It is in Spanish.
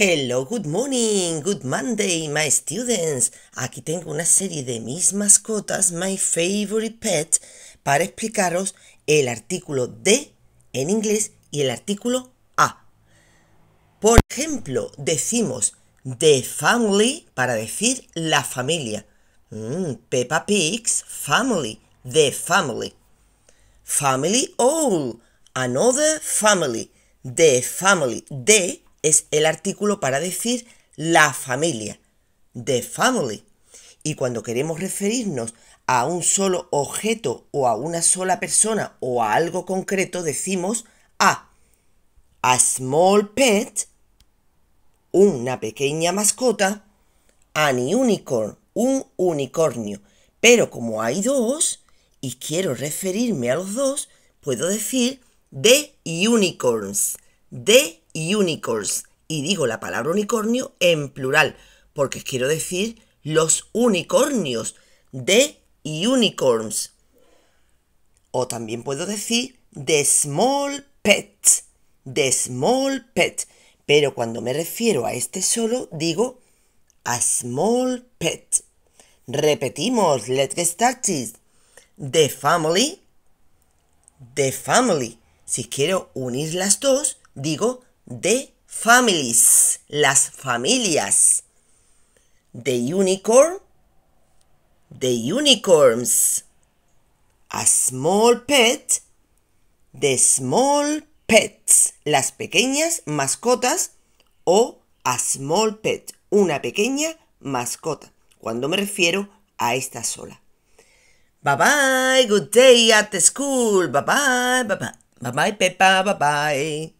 Hello, good morning, good Monday, my students. Aquí tengo una serie de mis mascotas, my favorite pet, para explicaros el artículo de en inglés y el artículo a. Por ejemplo, decimos the family para decir la familia. Mm, Peppa Pig's family, the family. Family all, another family, the family, de es el artículo para decir la familia, the family. Y cuando queremos referirnos a un solo objeto o a una sola persona o a algo concreto, decimos a ah, a small pet, una pequeña mascota, an unicorn, un unicornio. Pero como hay dos y quiero referirme a los dos, puedo decir the unicorns de unicorns. Y digo la palabra unicornio en plural, porque quiero decir los unicornios, de unicorns. O también puedo decir de small pet, de small pet. Pero cuando me refiero a este solo, digo a small pet. Repetimos, let's get started. The family, the family. Si quiero unir las dos, digo, de families, las familias. The unicorn, the unicorns. A small pet, the small pets, las pequeñas mascotas o a small pet, una pequeña mascota, cuando me refiero a esta sola. Bye bye, good day at the school. Bye bye, bye bye. Bye bye, Pepa, bye bye.